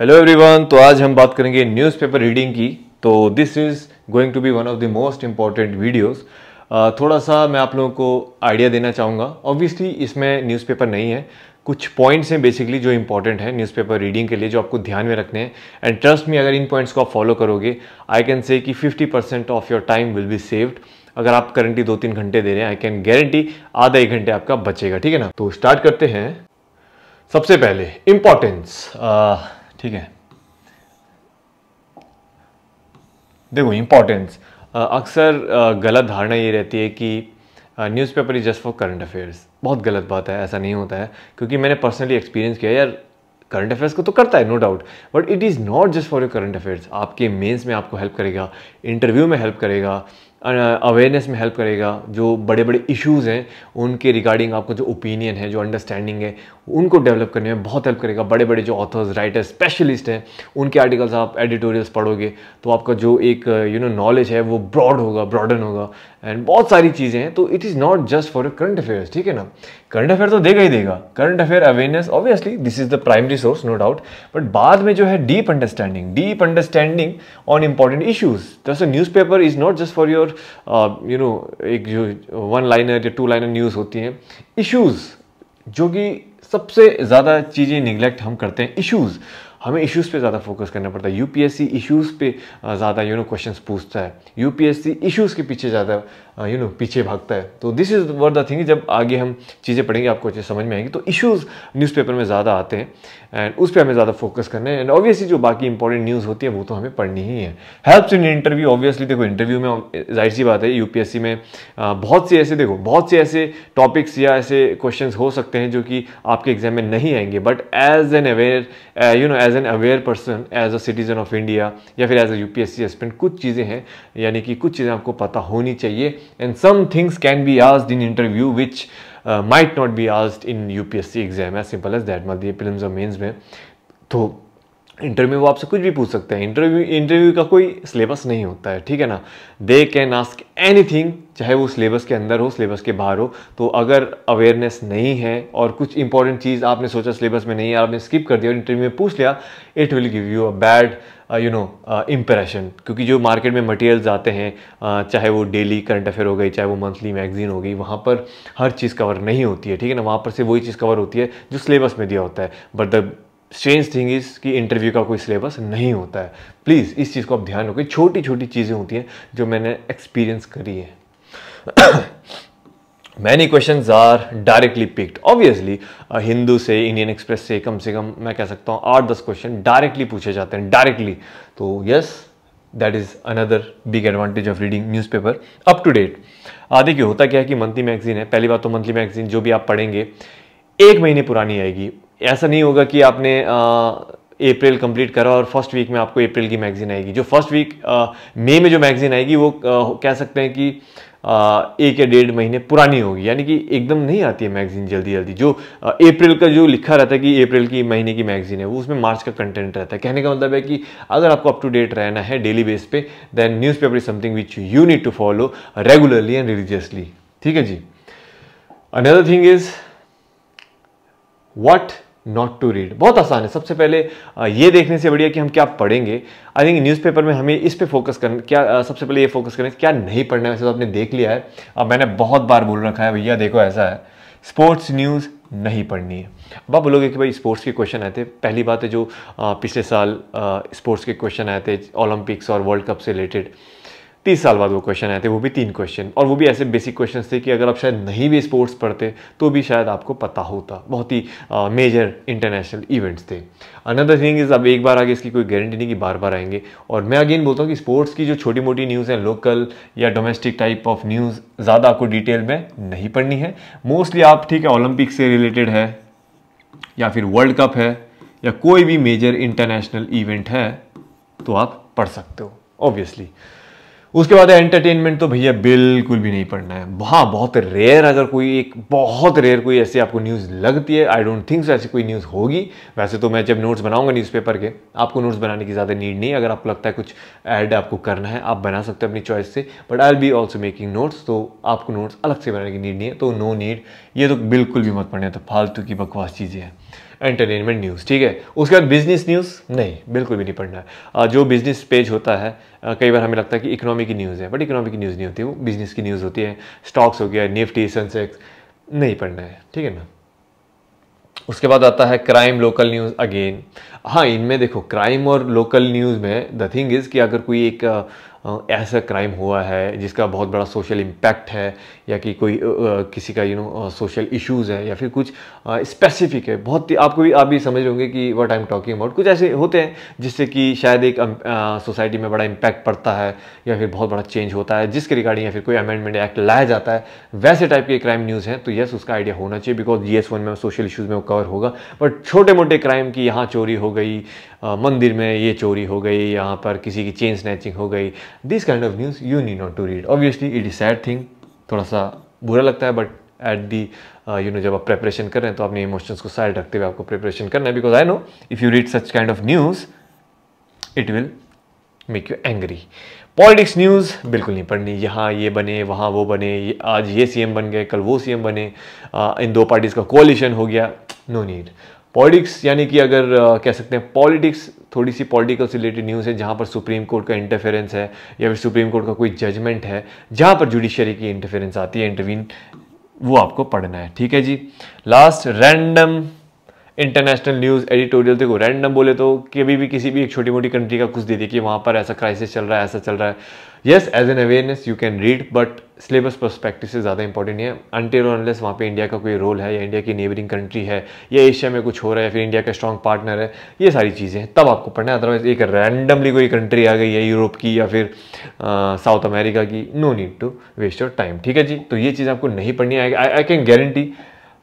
hello everyone तो आज हम बात करेंगे न्यूज़पेपर रीडिंग की तो this is going to be one of the most important videos थोड़ा सा मैं आप लोगों को आइडिया देना चाहूँगा ऑब्वियसली इसमें न्यूज़पेपर नहीं है कुछ पॉइंट्स हैं बेसिकली जो इंपॉर्टेंट है न्यूज़पेपर रीडिंग के लिए जो आपको ध्यान में रखने हैं एंड ट्रस्ट में अगर इन पॉइंट्स को आप फॉलो करोगे आई कैन से कि fifty percent of your time will be saved अगर आप करंटली दो तीन घंटे दे रहे हैं आई कैन गारंटी आधा एक घंटे आपका बचेगा ठीक है ना तो स्टार्ट करते हैं सबसे पहले इम्पोर्टेंस ठीक है देखो इम्पोर्टेंस अक्सर गलत धारणा ये रहती है कि newspaper is just for current affairs बहुत गलत बात है ऐसा नहीं होता है क्योंकि मैंने पर्सनली एक्सपीरियंस किया यार करंट अफेयर्स को तो करता है no doubt but it is not just for your current affairs आपके मेंस में आपको हेल्प करेगा इंटरव्यू में हेल्प करेगा अवेयरनेस में हेल्प करेगा जो बड़े बड़े इश्यूज हैं उनके रिगार्डिंग आपको जो ओपिनियन है जो अंडरस्टैंडिंग है उनको डेवलप करने में बहुत हेल्प करेगा बड़े बड़े जो ऑथर्स राइटर्स स्पेशलिस्ट हैं उनके आर्टिकल्स आप एडिटोरियल्स पढ़ोगे तो आपका जो एक यू नो नॉलेज है वो ब्रॉड होगा ब्रॉडन होगा एंड बहुत सारी चीज़ें हैं तो it is not just for current affairs ठीक है ना करंट अफेयर तो देगा ही देगा current affair awareness obviously this is the primary source no doubt but बाद में जो है deep understanding deep understanding on important issues जैसे newspaper is not just for your you know एक जो वन लाइनर या टू लाइनर न्यूज़ होती हैं इशूज़ जो कि सबसे ज़्यादा चीज़ें निगलेक्ट हम करते हैं इशूज हमें इश्यूज़ पे ज़्यादा फोकस करना पड़ता है यूपीएससी इश्यूज़ पे ज़्यादा यू नो क्वेश्चंस पूछता है यूपीएससी इश्यूज़ के पीछे ज़्यादा यू हाँ, नो पीछे भागता है तो this is where the thing जब आगे हम चीज़ें पढ़ेंगे आपको अच्छे समझ में आएंगी तो इश्यूज़ न्यूज़पेपर में ज़्यादा आते हैं एंड उस पर हमें ज़्यादा फोकस करना है एंड ऑब्वियसली जो बाकी इंपॉर्टेंट न्यूज़ होती है वो तो हमें पढ़नी ही है हेल्प्स इन इंटरव्यू ऑब्वियसली देखो इंटरव्यू में जाहिर सी बात है यू में बहुत से ऐसे देखो बहुत से ऐसे टॉपिक्स या ऐसे क्वेश्चन हो सकते हैं जो कि आपके एग्जाम में नहीं आएंगे but as an aware you know as an aware person as a citizen of India या फिर एज अ यूपीएससी एस्पेंट कुछ चीज़ें हैं यानी कि कुछ चीज़ें आपको पता होनी चाहिए and some things can be asked in interview which uh, might not be asked in UPSC exam as simple as that मतलब ये prelims or mains में तो इंटरव्यू में आपसे कुछ भी पूछ सकते हैं इंटरव्यू इंटरव्यू का कोई सिलेबस नहीं होता है ठीक है ना दे कैन आस्क एनीथिंग चाहे वो सिलेबस के अंदर हो सिलेबस के बाहर हो तो अगर अवेयरनेस नहीं है और कुछ इंपॉर्टेंट चीज़ आपने सोचा सिलेबस में नहीं है आपने स्किप कर दिया और इंटरव्यू में पूछ लिया it will give you a bad you know impression क्योंकि जो मार्केट में मटेरियल्स आते हैं uh, चाहे वो डेली करंट अफेयर हो गई चाहे वो मंथली मैगजीन हो गई वहाँ पर हर चीज़ कवर नहीं होती है ठीक है ना वहाँ पर से वही चीज़ कवर होती है जो सिलेबस में दिया होता है but the strange thing is कि इंटरव्यू का कोई सिलेबस नहीं होता है प्लीज़ इस चीज़ को आप ध्यान रखें छोटी छोटी चीज़ें होती हैं जो मैंने एक्सपीरियंस करी है many question are directly picked obviously Hindu से इंडियन एक्सप्रेस से कम से कम मैं कह सकता हूँ आठ दस क्वेश्चन डायरेक्टली पूछे जाते हैं डायरेक्टली तो yes that is another big advantage of reading news newspaper up to date आदि देखिए होता क्या है कि मंथली मैगजीन है पहली बात तो मंथली मैगजीन जो भी आप पढ़ेंगे एक महीने पुरानी आएगी ऐसा नहीं होगा कि आपने अप्रैल कंप्लीट करा और फर्स्ट वीक में आपको अप्रैल की मैगज़ीन आएगी जो फर्स्ट वीक मई में जो मैगज़ीन आएगी वो आ, कह सकते हैं कि आ, एक या डेढ़ महीने पुरानी होगी यानी कि एकदम नहीं आती है मैगज़ीन जल्दी जल्दी जो अप्रैल का जो लिखा रहता है कि अप्रैल की महीने की मैगज़ीन है वो उसमें मार्च का कंटेंट रहता है कहने का मतलब है कि अगर आपको अप टू डेट रहना है डेली बेस पे then newspaper is something which you need to follow regularly and religiously ठीक है जी another thing is what not to read बहुत आसान है सबसे पहले ये देखने से बढ़िया कि हम क्या पढ़ेंगे आई थिंक न्यूज़पेपर में हमें इस पे फोकस करना क्या सबसे पहले ये फोकस करें क्या नहीं पढ़ना है वैसे तो आपने देख लिया है अब मैंने बहुत बार बोल रखा है भैया देखो ऐसा है स्पोर्ट्स न्यूज़ नहीं पढ़नी है अब आप बोलोगे कि भाई स्पोर्ट्स के क्वेश्चन आए थे पहली बात है जो पिछले साल स्पोर्ट्स के क्वेश्चन आए थे ओलंपिक्स और वर्ल्ड कप से रिलेटेड तीस साल बाद वो क्वेश्चन आए थे वो भी तीन क्वेश्चन और वो भी ऐसे बेसिक क्वेश्चन थे कि अगर आप शायद नहीं भी स्पोर्ट्स पढ़ते तो भी शायद आपको पता होता बहुत ही मेजर इंटरनेशनल इवेंट्स थे अनदर थिंग इज़ अब एक बार आगे इसकी कोई गारंटी नहीं कि बार बार आएंगे और मैं अगेन बोलता हूँ कि स्पोर्ट्स की जो छोटी मोटी न्यूज़ है लोकल या डोमेस्टिक टाइप ऑफ न्यूज़ ज़्यादा आपको डिटेल में नहीं पढ़नी है मोस्टली आप ठीक है ओलंपिक से रिलेटेड है या फिर वर्ल्ड कप है या कोई भी मेजर इंटरनेशनल इवेंट है तो आप पढ़ सकते हो ऑब्वियसली उसके बाद एंटरटेनमेंट तो भैया बिल्कुल भी नहीं पढ़ना है हाँ बहुत रेयर अगर कोई एक बहुत रेयर कोई ऐसी आपको न्यूज़ लगती है आई डोंट थिंक सो ऐसी कोई न्यूज़ होगी वैसे तो मैं जब नोट्स बनाऊंगा न्यूज़पेपर के आपको नोट्स बनाने की ज़्यादा नीड नहीं अगर आपको लगता है कुछ ऐड आपको करना है आप बना सकते हो अपनी चॉइस से but I'll be also making notes तो आपको नोट्स अलग से बनाने की नीड नहीं है तो नो नीड ये तो बिल्कुल भी मत पढ़ना है तो फालतू की बकवास चीज़ें हैं एंटरटेनमेंट न्यूज़ ठीक है उसके बाद बिजनेस न्यूज़ नहीं बिल्कुल भी नहीं पढ़ना है जो बिजनेस पेज होता है कई बार हमें लगता है कि इकोनॉमी की न्यूज़ है बट इकोनॉमी की न्यूज़ नहीं होती वो बिजनेस की न्यूज़ होती है स्टॉक्स हो गया निफ्टी सेंसेक्स नहीं पढ़ना है ठीक है ना उसके बाद आता है क्राइम लोकल न्यूज़ अगेन हाँ इनमें देखो क्राइम और लोकल न्यूज़ में द थिंग इज़ कि अगर कोई एक ऐसा क्राइम हुआ है जिसका बहुत बड़ा सोशल इम्पैक्ट है या कि कोई किसी का यू नो सोशल इश्यूज़ है या फिर कुछ स्पेसिफिक है बहुत आपको भी आप भी समझ होंगे कि what I am talking about कुछ ऐसे होते हैं जिससे कि शायद एक सोसाइटी में बड़ा इम्पैक्ट पड़ता है या फिर बहुत बड़ा चेंज होता है जिसके रिगार्डिंग या फिर कोई अमेंडमेंट एक्ट लाया जाता है वैसे टाइप के क्राइम न्यूज़ हैं तो येस उसका आइडिया होना चाहिए बिकॉज जी एस वन में सोशल इशूज़ में वो कवर होगा बट छोटे मोटे क्राइम की यहाँ चोरी हो गई मंदिर में ये चोरी हो गई यहाँ पर किसी की चेन स्नैचिंग हो गई this kind of news you need not to read obviously it is sad thing थोड़ा सा बुरा लगता है but at the you know जब आप प्रेपरेशन कर रहे हैं तो अपने इमोशंस को साइड रखते हुए आपको प्रेपरेशन करना है because I know if you read such kind of news it will make you angry politics news बिल्कुल नहीं पढ़नी यहाँ ये बने वहाँ वो बने ये आज ये सीएम बन गए कल वो सी एम बने आ, इन दो पार्टीज़ का कोलिशन हो गया नो नीड पॉलिटिक्स यानी कि अगर कह सकते हैं पॉलिटिक्स थोड़ी सी पॉलिटिकल से रिलेटेड न्यूज़ है जहाँ पर सुप्रीम कोर्ट का इंटरफेरेंस है या फिर सुप्रीम कोर्ट का कोई जजमेंट है जहाँ पर जुडिशरी की इंटरफेरेंस आती है इंटरवीन वो आपको पढ़ना है ठीक है जी last random international news editorial देखो रैंडम बोले तो कभी भी किसी भी एक छोटी मोटी कंट्री का कुछ दे दिए कि वहाँ पर ऐसा क्राइसिस चल रहा है ऐसा चल रहा है yes as an awareness you can read but syllabus perspective से ज़्यादा इंपॉर्टेंट है अनटिल और अनलेस वहाँ पे इंडिया का कोई रोल है या इंडिया की नेबरिंग कंट्री है या एशिया में कुछ हो रहा है फिर इंडिया का स्ट्रॉन्ग पार्टनर है ये सारी चीज़ें हैं तब आपको पढ़ना है अदरवाइज एक रैंडमली कोई कंट्री आ गई है यूरोप की या फिर साउथ अमेरिका की no need to waste your time ठीक है जी तो ये चीज़ आपको नहीं पढ़नी आएगी आई कैन गारंटी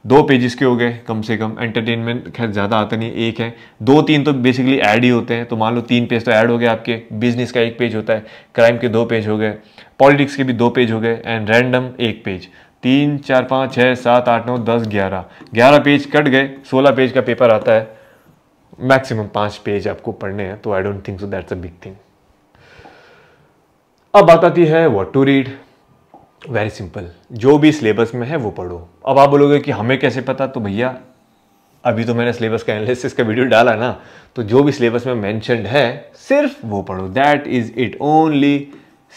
दो पेजेस के हो गए कम से कम एंटरटेनमेंट खैर ज़्यादा आता नहीं एक है दो तीन तो बेसिकली ऐड ही होते हैं तो मान लो तीन पेज तो ऐड हो गए आपके बिजनेस का एक पेज होता है क्राइम के दो पेज हो गए पॉलिटिक्स के भी दो पेज हो गए एंड रैंडम एक पेज तीन चार पाँच छः सात आठ नौ दस ग्यारह ग्यारह पेज कट गए सोलह पेज का पेपर आता है मैक्सिमम पाँच पेज आपको पढ़ने हैं तो I don't think so that's a big thing अब बात आती है what to read very simple जो भी सिलेबस में है वो पढ़ो अब आप बोलोगे कि हमें कैसे पता तो भैया अभी तो मैंने सिलेबस का एनालिसिस का वीडियो डाला ना तो जो भी सिलेबस में मैंशनड है सिर्फ वो पढ़ो that is it only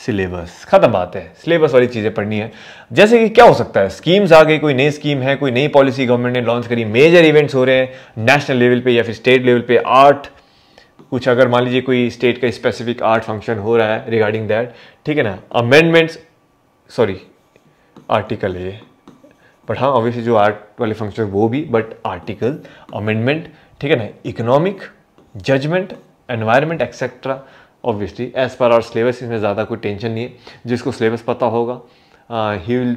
syllabus खत्म बात है सिलेबस वाली चीज़ें पढ़नी है जैसे कि क्या हो सकता है स्कीम्स आ गई कोई नई स्कीम है कोई नई पॉलिसी गवर्नमेंट ने लॉन्च करी मेजर इवेंट्स हो रहे हैं नेशनल लेवल पे या फिर स्टेट लेवल पे आर्ट कुछ अगर मान लीजिए कोई स्टेट का स्पेसिफिक आर्ट फंक्शन हो रहा है रिगार्डिंग दैट ठीक है ना अमेंडमेंट्स सॉरी आर्टिकल है ये बट हाँ ऑब्वियसली जो आर्ट वाले फंक्शन वो भी बट आर्टिकल अमेंडमेंट ठीक है ना economic judgement environment etcetera obviously as per our syllabus इसमें ज़्यादा कोई टेंशन नहीं है जिसको सिलेबस पता होगा he will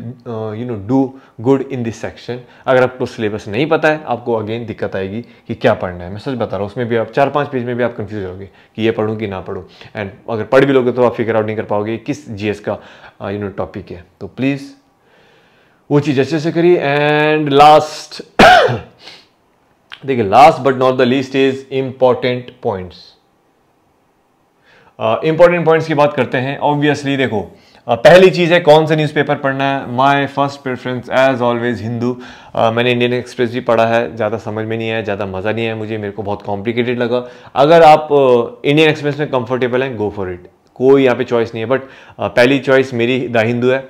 you know do good in this section अगर आपको सिलेबस नहीं पता है आपको अगेन दिक्कत आएगी कि क्या पढ़ना है मैं सच बता रहा हूँ उसमें भी आप चार पाँच पेज में भी आप कन्फ्यूज होगे कि ये पढ़ूँ कि ना पढ़ूँ एंड अगर पढ़ भी लोगे तो आप फिगर आउट नहीं कर पाओगे किस जी का यू नो टॉपिक है तो प्लीज़ वो चीज़ अच्छे से करिए एंड लास्ट देखिए last but not the least is important points important points की बात करते हैं ऑब्वियसली देखो Uh, पहली चीज़ है कौन सा न्यूज़पेपर पढ़ना है my first preference as always Hindu मैंने इंडियन एक्सप्रेस भी पढ़ा है ज़्यादा समझ में नहीं आया ज़्यादा मज़ा नहीं आया मुझे मेरे को बहुत कॉम्प्लिकेटेड लगा अगर आप इंडियन uh, एक्सप्रेस में कंफर्टेबल हैं गो फॉर इट कोई यहाँ पे चॉइस नहीं है बट uh, पहली चॉइस मेरी द हिंदू है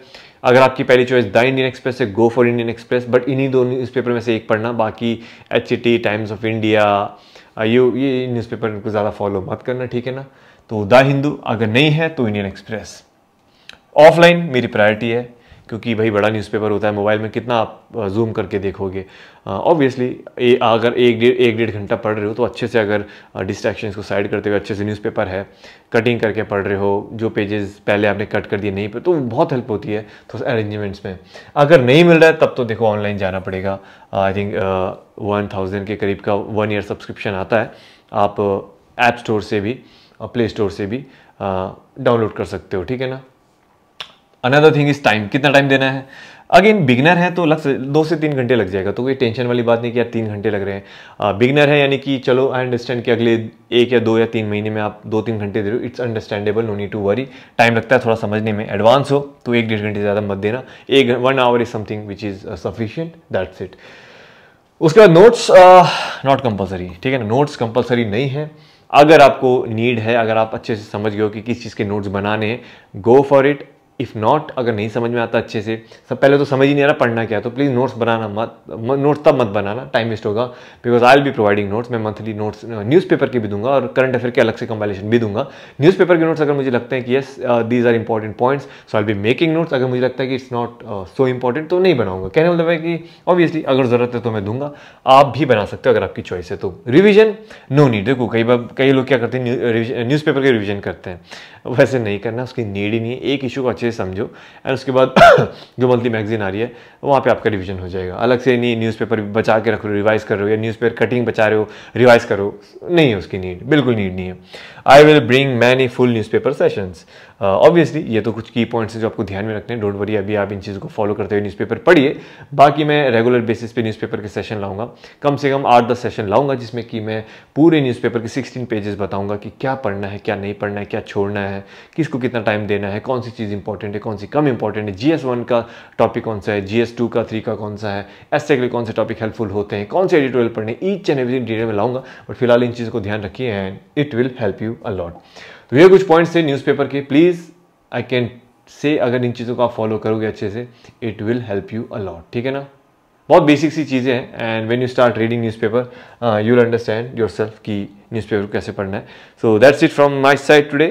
अगर आपकी पहली चॉइस द इंडियन एक्सप्रेस है go for Indian Express but इन्हीं दो न्यूज़पेपर में से एक पढ़ना बाकी H T Times of India you ये न्यूज़पेपर इनको ज़्यादा फॉलो मत करना ठीक है ना तो द हिंदू अगर नहीं है तो इंडियन एक्सप्रेस ऑफलाइन मेरी प्रायोरिटी है क्योंकि भाई बड़ा न्यूज़पेपर होता है मोबाइल में कितना आप जूम करके देखोगे ऑब्वियसली अगर एक डेढ़ एक डेढ़ घंटा पढ़ रहे हो तो अच्छे से अगर डिस्ट्रैक्शन को साइड करते हुए अच्छे से न्यूज़पेपर है कटिंग करके पढ़ रहे हो जो पेजेस पहले आपने कट कर दिए नहीं पर तो बहुत हेल्प होती है थोड़ा तो अरेंजमेंट्स में अगर नहीं मिल रहा है तब तो देखो ऑनलाइन जाना पड़ेगा आई थिंक वन थाउजेंड के करीब का वन ईयर सब्सक्रिप्शन आता है आप ऐप स्टोर से भी प्ले स्टोर से भी डाउनलोड कर सकते हो ठीक है ना अनदर थिंग इज टाइम कितना टाइम देना है अगेन बिगनर है तो लग दो से तीन घंटे लग जाएगा तो कोई टेंशन वाली बात नहीं कि यार तीन घंटे लग रहे हैं बिगनर है यानी कि चलो आई अंडरस्टैंड कि अगले एक या दो या तीन महीने में आप दो तीन घंटे दे रहे हो it's understandable no need to worry time लगता है थोड़ा समझने में एडवांस हो तो एक डेढ़ घंटे ज़्यादा मत देना एक one hour is something which is sufficient that's it उसके बाद नोट्स नॉट कंपलसरी ठीक है ना नोट्स कंपलसरी नहीं है अगर आपको नीड है अगर आप अच्छे से समझ गए हो कि किस चीज़ के नोट्स बनाने हैं go for it if not अगर नहीं समझ में आता अच्छे से सब पहले तो समझ ही नहीं आ रहा पढ़ना क्या तो प्लीज़ नोट्स बनाना मत नोट्स तब मत बनाना टाइम वेस्ट होगा because I will be providing notes मैं मंथली नोट्स न्यूज़पेपर के भी दूंगा और करंट अफेयर के अलग से कंपाइलेशन भी दूंगा न्यूज़पेपर के नोट्स अगर मुझे लगता है कि yes these are important points so I be making notes अगर मुझे लगता है कि इट्स नॉट सो इंपॉर्टेंट तो नहीं बनाऊंगा कहने मतलब है कि ऑब्वियसली अगर ज़रूरत है तो मैं दूंगा आप भी बना सकते हो अगर आपकी चॉइस है तो रिविजन नो नीड देखो कई बार कई लोग क्या करते हैं न्यूज़ पेपर के रिविजन करते हैं वैसे नहीं करना उसकी नीड ही नहीं है एक इशू को अच्छे से समझो एंड उसके बाद जो मंथली मैगजीन आ रही है वहाँ पे आपका रिविजन हो जाएगा अलग से नहीं न्यूज़पेपर बचा के रख रहे हो रिवाइज़ कर रहे हो या न्यूज़पेपर कटिंग बचा रहे हो रिवाइज़ करो नहीं है उसकी नीड बिल्कुल नीड नहीं है I will bring many full newspaper sessions obviously ये तो कुछ की पॉइंट्स हैं जो आपको ध्यान में रखने हैं डोंट वरी अभी आप इन चीज़ों को फॉलो करते हुए न्यूज़पेपर पढ़िए बाकी मैं रेगुलर बेसिस पे न्यूज़पेपर के सेशन लाऊंगा कम से कम आठ दस सेशन लाऊंगा जिसमें कि मैं पूरे न्यूज़पेपर के सिक्सटीन पेजेस बताऊंगा कि क्या पढ़ना है क्या नहीं पढ़ना है क्या छोड़ना है किसको कितना टाइम देना है कौन सी चीज़ इंपॉर्टेंट है कौन सी कम इंपॉर्टेंट है जी का टॉपिक कौन सा है जी का थ्री का कौन सा है एस के लिए कौन से टॉपिक हेल्पफुल होते हैं कौन से एडिटोरियल पढ़ने ईच एंड एवरी डिटेल में लाऊंगा बट फिलहाल इन चीज़ों को ध्यान रखिए and it will help you you a lot तो ये कुछ पॉइंट्स थे न्यूज़पेपर के प्लीज़ आई कैन से अगर इन चीज़ों को आप फॉलो करोगे अच्छे से it will help you a lot ठीक है ना बहुत बेसिक सी चीज़ें हैं and when you start reading news paper you will understand yourself कि न्यूज़पेपर कैसे पढ़ना है so that's it from my side today